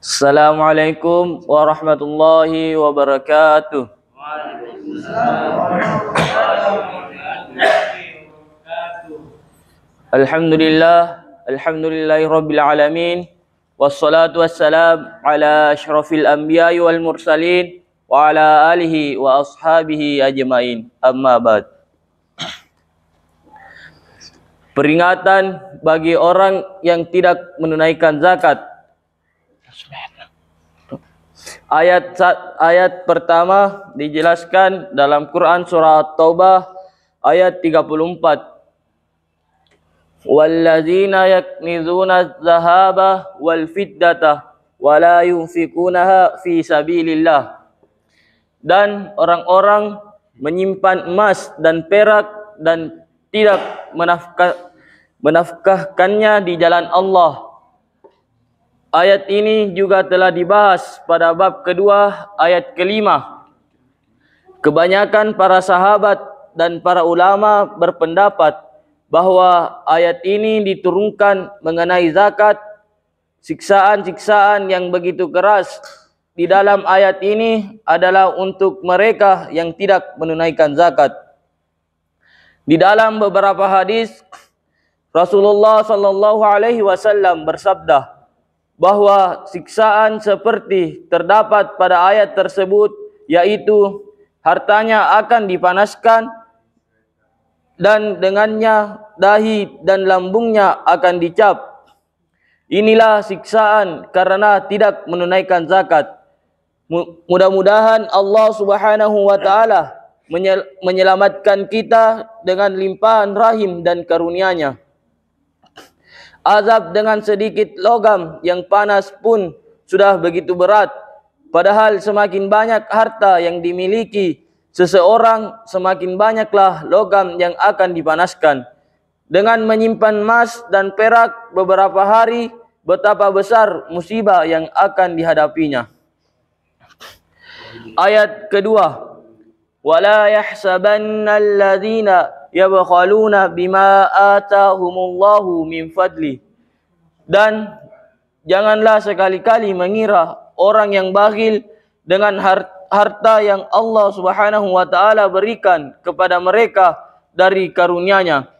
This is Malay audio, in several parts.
Assalamualaikum warahmatullahi wabarakatuh. Alhamdulillah, alhamdulillahi rabbil alamin wassalatu wassalam ala asyrafil anbiya'i wal mursalin wa ala alihi wa ashabihi ajmain. Amma ba'd. Peringatan bagi orang yang tidak menunaikan zakat. Ayat ayat pertama dijelaskan dalam Quran surah Taubah ayat 34. Wallazina yaknizuna dhahaba wal fiddata wa la yunfikunaha fi sabilillah. Dan orang-orang menyimpan emas dan perak dan tidak menafkah, menafkahkannya di jalan Allah. Ayat ini juga telah dibahas pada bab kedua ayat kelima. Kebanyakan para sahabat dan para ulama berpendapat bahawa ayat ini diturunkan mengenai zakat, siksaan-siksaan yang begitu keras di dalam ayat ini adalah untuk mereka yang tidak menunaikan zakat. Di dalam beberapa hadis Rasulullah sallallahu alaihi wasallam bersabda, bahwa siksaan seperti terdapat pada ayat tersebut yaitu hartanya akan dipanaskan dan dengannya dahi dan lambungnya akan dicap inilah siksaan karena tidak menunaikan zakat mudah-mudahan Allah Subhanahu wa taala menyelamatkan kita dengan limpahan rahim dan karunia-Nya azab dengan sedikit logam yang panas pun sudah begitu berat. Padahal semakin banyak harta yang dimiliki seseorang, semakin banyaklah logam yang akan dipanaskan. Dengan menyimpan emas dan perak beberapa hari, betapa besar musibah yang akan dihadapinya. Ayat kedua. وَلَا يَحْسَبَنَّ الَّذِينَ yabkhaluna bima atahumullahu min fadli dan janganlah sekali-kali mengira orang yang bakhil dengan harta yang Allah Subhanahu wa taala berikan kepada mereka dari karunia-Nya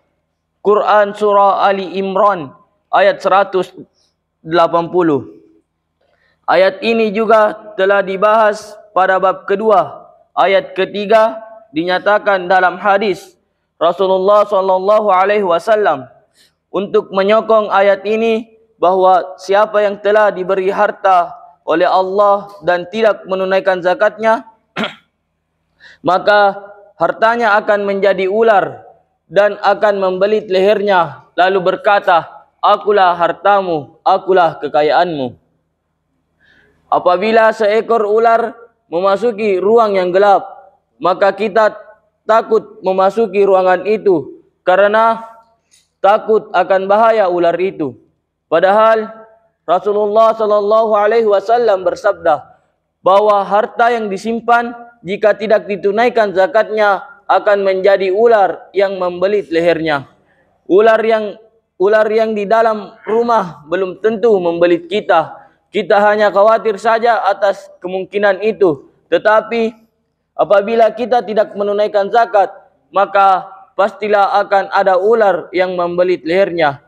Quran surah Ali Imran ayat 180 Ayat ini juga telah dibahas pada bab kedua ayat ketiga dinyatakan dalam hadis Rasulullah sallallahu alaihi wasallam untuk menyokong ayat ini bahawa siapa yang telah diberi harta oleh Allah dan tidak menunaikan zakatnya maka hartanya akan menjadi ular dan akan membelit lehernya lalu berkata akulah hartamu akulah kekayaanmu apabila seekor ular memasuki ruang yang gelap maka kita takut memasuki ruangan itu karena takut akan bahaya ular itu. Padahal Rasulullah sallallahu alaihi wasallam bersabda bahwa harta yang disimpan jika tidak ditunaikan zakatnya akan menjadi ular yang membelit lehernya. Ular yang ular yang di dalam rumah belum tentu membelit kita. Kita hanya khawatir saja atas kemungkinan itu. Tetapi Apabila kita tidak menunaikan zakat, maka pastilah akan ada ular yang membelit lehernya.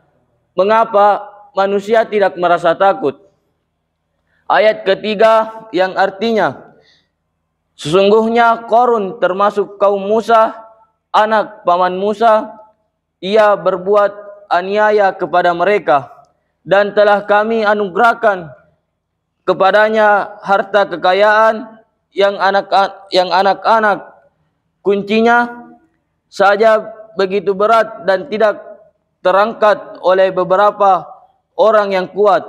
Mengapa manusia tidak merasa takut? Ayat ketiga yang artinya, Sesungguhnya Korun termasuk kaum Musa, anak paman Musa, ia berbuat aniaya kepada mereka dan telah kami anugerahkan kepadanya harta kekayaan yang anak yang anak-anak kuncinya saja begitu berat dan tidak terangkat oleh beberapa orang yang kuat.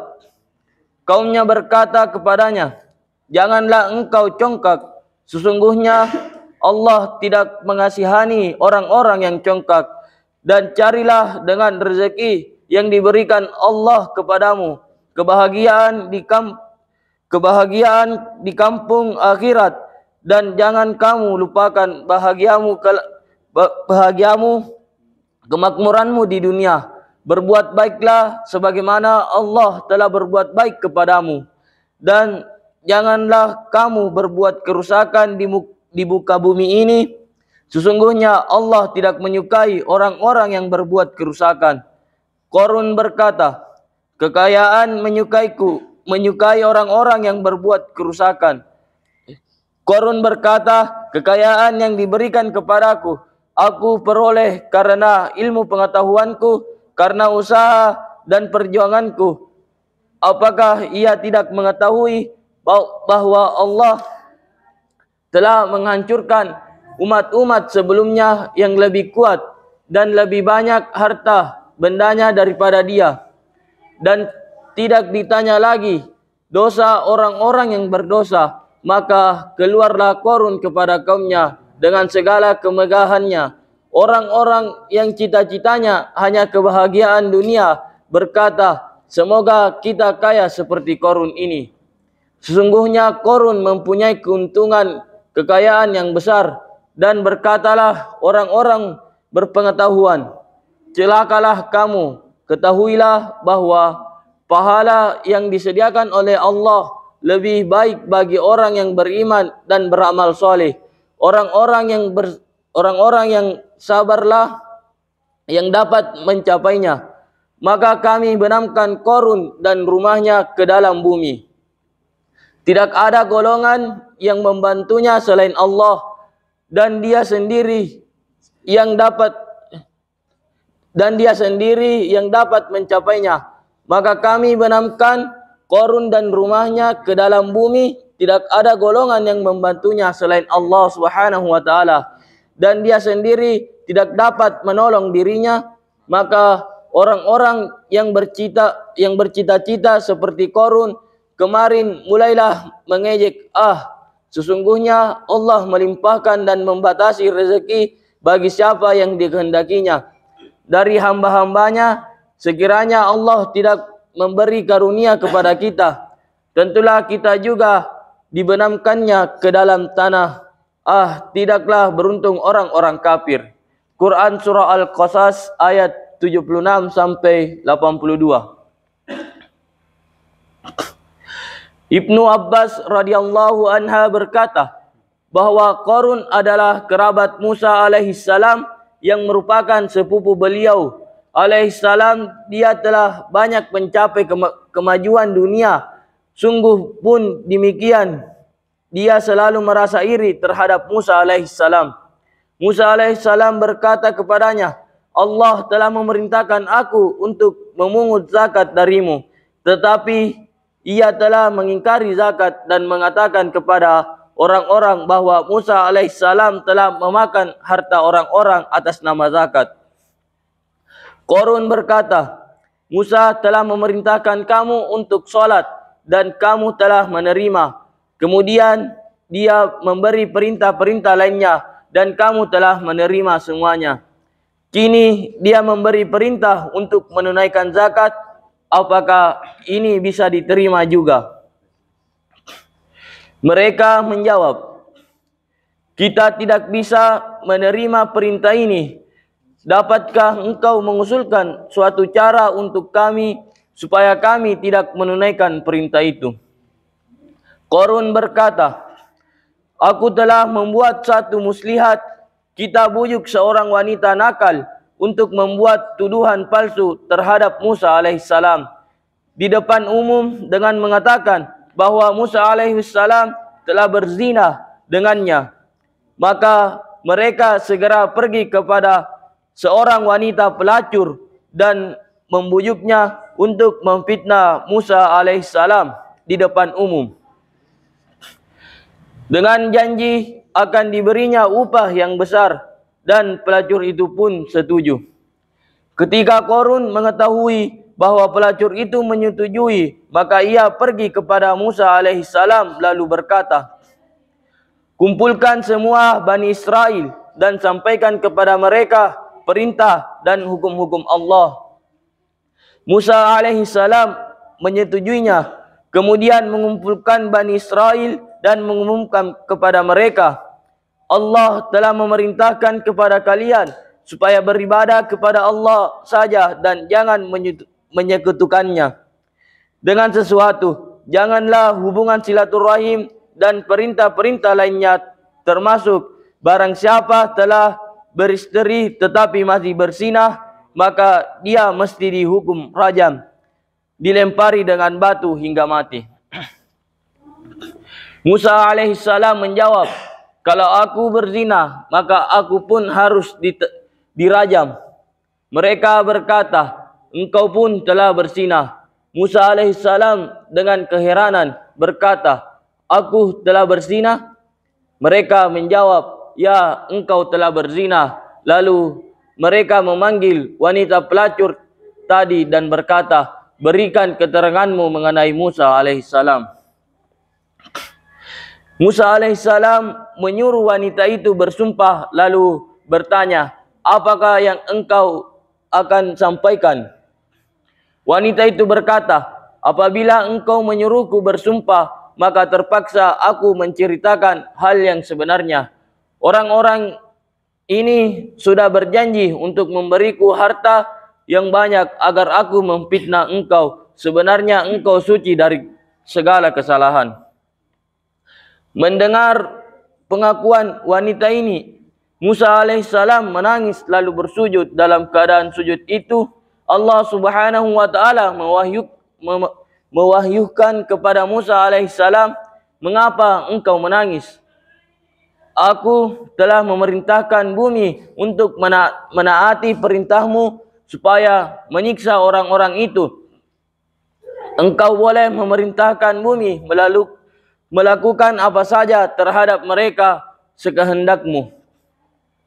Kaumnya berkata kepadanya, "Janganlah engkau congkak. Sesungguhnya Allah tidak mengasihani orang-orang yang congkak dan carilah dengan rezeki yang diberikan Allah kepadamu kebahagiaan di kamp kebahagiaan di kampung akhirat dan jangan kamu lupakan bahagiamu bahagiamu kemakmuranmu di dunia berbuat baiklah sebagaimana Allah telah berbuat baik kepadamu dan janganlah kamu berbuat kerusakan di di muka bumi ini sesungguhnya Allah tidak menyukai orang-orang yang berbuat kerusakan Korun berkata kekayaan menyukaiku menyukai orang-orang yang berbuat kerusakan. Korun berkata, kekayaan yang diberikan kepadaku, aku peroleh karena ilmu pengetahuanku, karena usaha dan perjuanganku. Apakah ia tidak mengetahui bahawa Allah telah menghancurkan umat-umat sebelumnya yang lebih kuat dan lebih banyak harta bendanya daripada dia. Dan tidak ditanya lagi dosa orang-orang yang berdosa maka keluarlah korun kepada kaumnya dengan segala kemegahannya orang-orang yang cita-citanya hanya kebahagiaan dunia berkata semoga kita kaya seperti korun ini sesungguhnya korun mempunyai keuntungan kekayaan yang besar dan berkatalah orang-orang berpengetahuan celakalah kamu ketahuilah bahwa pahala yang disediakan oleh Allah lebih baik bagi orang yang beriman dan beramal soleh. Orang-orang yang ber, orang-orang yang sabarlah yang dapat mencapainya. Maka kami benamkan korun dan rumahnya ke dalam bumi. Tidak ada golongan yang membantunya selain Allah dan dia sendiri yang dapat dan dia sendiri yang dapat mencapainya maka kami benamkan korun dan rumahnya ke dalam bumi tidak ada golongan yang membantunya selain Allah subhanahu wa ta'ala dan dia sendiri tidak dapat menolong dirinya maka orang-orang yang bercita yang bercita-cita seperti korun kemarin mulailah mengejek ah sesungguhnya Allah melimpahkan dan membatasi rezeki bagi siapa yang dikehendakinya dari hamba-hambanya Sekiranya Allah tidak memberi karunia kepada kita, tentulah kita juga dibenamkannya ke dalam tanah. Ah, tidaklah beruntung orang-orang kafir. Quran Surah Al-Qasas ayat 76 sampai 82. Ibnu Abbas radhiyallahu anha berkata bahawa Korun adalah kerabat Musa alaihissalam yang merupakan sepupu beliau alaihissalam dia telah banyak mencapai kemajuan dunia. Sungguh pun demikian dia selalu merasa iri terhadap Musa alaihissalam. Musa alaihissalam berkata kepadanya, Allah telah memerintahkan aku untuk memungut zakat darimu. Tetapi ia telah mengingkari zakat dan mengatakan kepada orang-orang bahwa Musa alaihissalam telah memakan harta orang-orang atas nama zakat. Korun berkata, Musa telah memerintahkan kamu untuk solat dan kamu telah menerima. Kemudian dia memberi perintah-perintah lainnya dan kamu telah menerima semuanya. Kini dia memberi perintah untuk menunaikan zakat. Apakah ini bisa diterima juga? Mereka menjawab, kita tidak bisa menerima perintah ini. Dapatkah engkau mengusulkan suatu cara untuk kami supaya kami tidak menunaikan perintah itu? Korun berkata, Aku telah membuat satu muslihat, kita bujuk seorang wanita nakal untuk membuat tuduhan palsu terhadap Musa AS. Di depan umum dengan mengatakan bahawa Musa AS telah berzina dengannya. Maka mereka segera pergi kepada seorang wanita pelacur dan membujuknya untuk memfitnah Musa alaihissalam di depan umum. Dengan janji akan diberinya upah yang besar dan pelacur itu pun setuju. Ketika Korun mengetahui bahawa pelacur itu menyetujui, maka ia pergi kepada Musa alaihissalam lalu berkata, Kumpulkan semua Bani Israel dan sampaikan kepada mereka, perintah dan hukum-hukum Allah. Musa alaihi salam menyetujuinya, kemudian mengumpulkan Bani Israel dan mengumumkan kepada mereka, Allah telah memerintahkan kepada kalian supaya beribadah kepada Allah saja dan jangan menyekutukannya. Dengan sesuatu, janganlah hubungan silaturahim dan perintah-perintah lainnya termasuk barang siapa telah beristeri tetapi masih bersinah, maka dia mesti dihukum rajam, dilempari dengan batu hingga mati. Musa alaihissalam menjawab, kalau aku berzinah, maka aku pun harus dirajam. Mereka berkata, engkau pun telah bersinah. Musa alaihissalam dengan keheranan berkata, aku telah bersinah. Mereka menjawab, ya engkau telah berzina lalu mereka memanggil wanita pelacur tadi dan berkata berikan keteranganmu mengenai Musa alaihissalam Musa alaihissalam menyuruh wanita itu bersumpah lalu bertanya apakah yang engkau akan sampaikan wanita itu berkata apabila engkau menyuruhku bersumpah maka terpaksa aku menceritakan hal yang sebenarnya Orang-orang ini sudah berjanji untuk memberiku harta yang banyak agar aku memfitnah engkau. Sebenarnya engkau suci dari segala kesalahan. Mendengar pengakuan wanita ini, Musa AS menangis lalu bersujud dalam keadaan sujud itu. Allah Subhanahu Wa Taala mewahyuk, mewahyukan kepada Musa alaihissalam mengapa engkau menangis? aku telah memerintahkan bumi untuk mena menaati perintahmu supaya menyiksa orang-orang itu. Engkau boleh memerintahkan bumi melalui melakukan apa saja terhadap mereka sekehendakmu.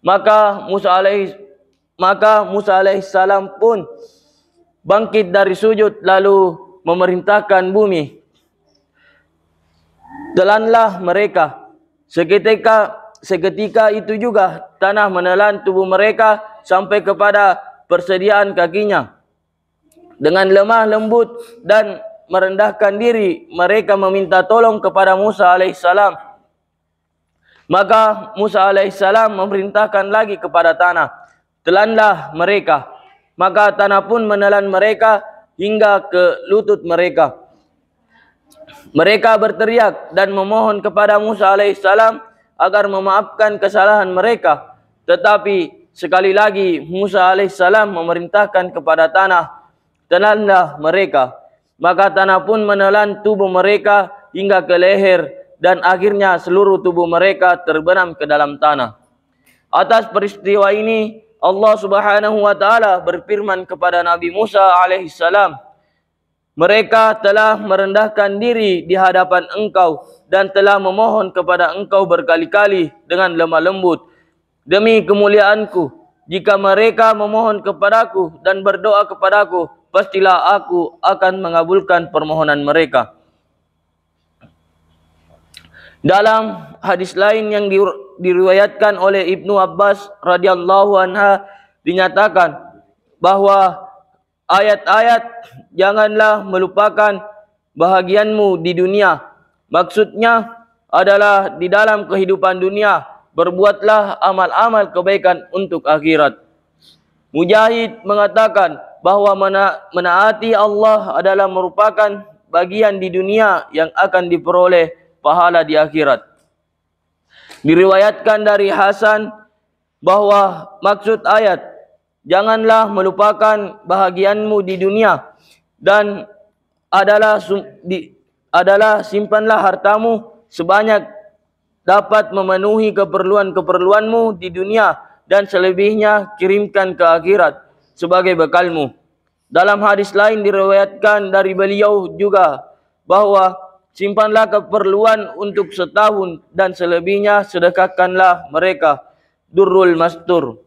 Maka Musa alaihi maka Musa alaihi salam pun bangkit dari sujud lalu memerintahkan bumi. Telanlah mereka. Seketika seketika itu juga tanah menelan tubuh mereka sampai kepada persediaan kakinya. Dengan lemah lembut dan merendahkan diri mereka meminta tolong kepada Musa alaihissalam. Maka Musa alaihissalam memerintahkan lagi kepada tanah, telanlah mereka. Maka tanah pun menelan mereka hingga ke lutut mereka. Mereka berteriak dan memohon kepada Musa AS agar memaafkan kesalahan mereka. Tetapi sekali lagi Musa AS memerintahkan kepada tanah, telanlah mereka. Maka tanah pun menelan tubuh mereka hingga ke leher dan akhirnya seluruh tubuh mereka terbenam ke dalam tanah. Atas peristiwa ini Allah Subhanahu wa taala berfirman kepada Nabi Musa alaihi salam, mereka telah merendahkan diri di hadapan engkau dan telah memohon kepada engkau berkali-kali dengan lemah lembut. Demi kemuliaanku, jika mereka memohon kepadaku dan berdoa kepadaku, pastilah aku akan mengabulkan permohonan mereka. Dalam hadis lain yang diriwayatkan oleh Ibnu Abbas radhiyallahu anha dinyatakan bahwa ayat-ayat janganlah melupakan bahagianmu di dunia. Maksudnya adalah di dalam kehidupan dunia berbuatlah amal-amal kebaikan untuk akhirat. Mujahid mengatakan bahawa mena menaati Allah adalah merupakan bagian di dunia yang akan diperoleh pahala di akhirat. Diriwayatkan dari Hasan bahawa maksud ayat janganlah melupakan bahagianmu di dunia dan adalah di, adalah simpanlah hartamu sebanyak dapat memenuhi keperluan-keperluanmu di dunia dan selebihnya kirimkan ke akhirat sebagai bekalmu. Dalam hadis lain diriwayatkan dari beliau juga bahwa simpanlah keperluan untuk setahun dan selebihnya sedekahkanlah mereka. Durrul Mastur.